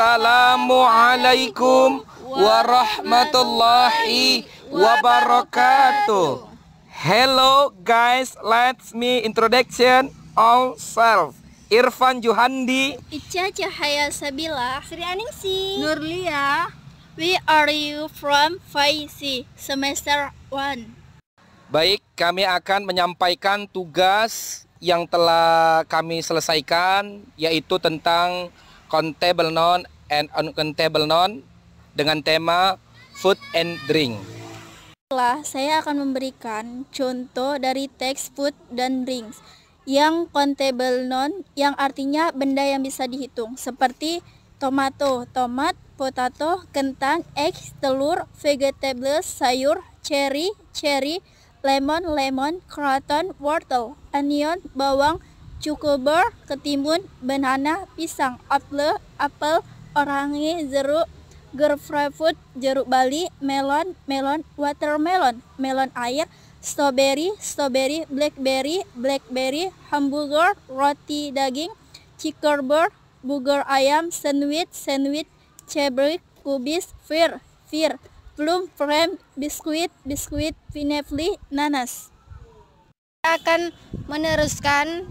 Assalamualaikum warahmatullahi wabarakatuh. Hello guys, let's me introduction all self. Irfan Juhandi, Ica Cahaya Sabila, Sri Aningsi, Nurlia. We are you from Faisi semester 1. Baik, kami akan menyampaikan tugas yang telah kami selesaikan yaitu tentang countable non and uncountable noun dengan tema food and drink. Setelah saya akan memberikan contoh dari teks food dan drinks yang countable non yang artinya benda yang bisa dihitung seperti tomato, tomat, potato, kentang, eggs, telur, vegetables, sayur, cherry, cherry, lemon, lemon, croton, wortel, onion, bawang, cucumber, ketimun, banana, pisang, apple, apel, orange, jeruk, grapefruit, jeruk bali, melon, melon, watermelon, melon air, strawberry, strawberry, blackberry, blackberry, hamburger, roti daging, chicken burger burger ayam, sandwich, sandwich, cherry, kubis, fir, fir, plum, frame, biskuit, biskuit, pineapple, nanas. Kita akan meneruskan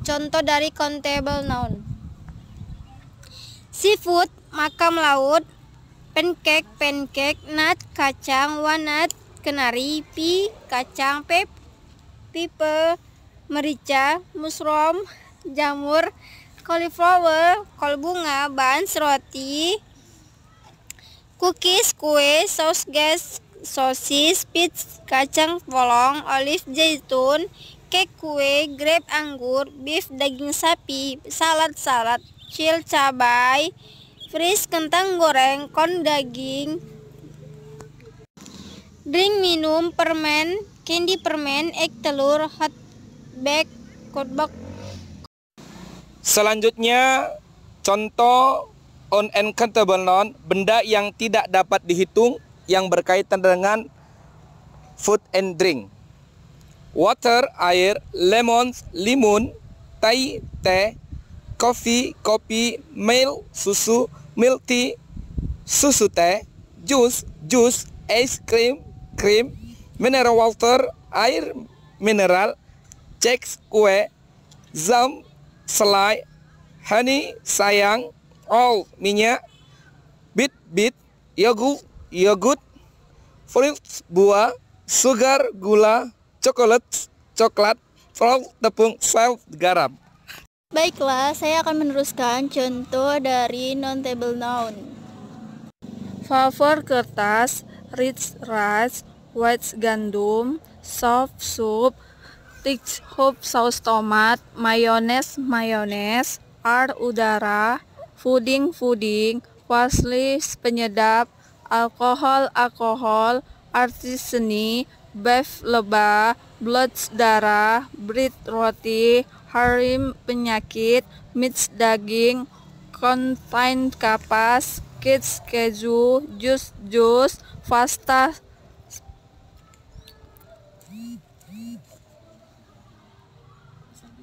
Contoh dari countable noun. Seafood, makam laut, pancake, pancake, nut, kacang, wanat, kenari, pi, kacang, pep, pipe, merica, mushroom, jamur, cauliflower, kol bunga, buns, roti, cookies, kue, saus gas, sosis, pizza, kacang polong, olive zaitun, cake kue, grape anggur, beef daging sapi, salad-salad, chill cabai, fries kentang goreng, kon daging, drink minum, permen, candy permen, egg telur, hot bag, kotbak. Selanjutnya, contoh on and countable noun, benda yang tidak dapat dihitung yang berkaitan dengan food and drink water air, lemon limun, tai teh, coffee kopi, milk susu, milk tea susu teh, jus jus, ice cream cream mineral water, air mineral, cek kue, zam selai, honey sayang, all minyak, bit bit, yogurt yogurt, fruits buah, sugar gula coklat, coklat, frog, tepung, sel, garam. Baiklah, saya akan meneruskan contoh dari non-table noun. Favor kertas, rich rice, white gandum, soft soup, thick hoop saus tomat, mayones mayones, air udara, puding puding, parsley penyedap, alkohol alkohol, artis seni, beef lebah, bloods darah, breed roti, harim penyakit, meats daging, confined kapas, kids keju, jus jus, pasta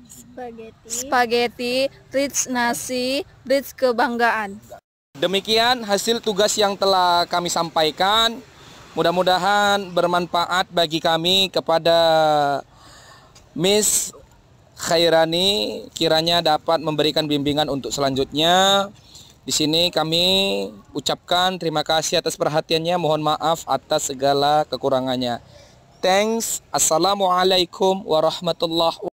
spaghetti, spaghetti rich nasi, rich kebanggaan. Demikian hasil tugas yang telah kami sampaikan. Mudah-mudahan bermanfaat bagi kami kepada Miss Khairani kiranya dapat memberikan bimbingan untuk selanjutnya. Di sini kami ucapkan terima kasih atas perhatiannya, mohon maaf atas segala kekurangannya. Thanks. Assalamualaikum warahmatullahi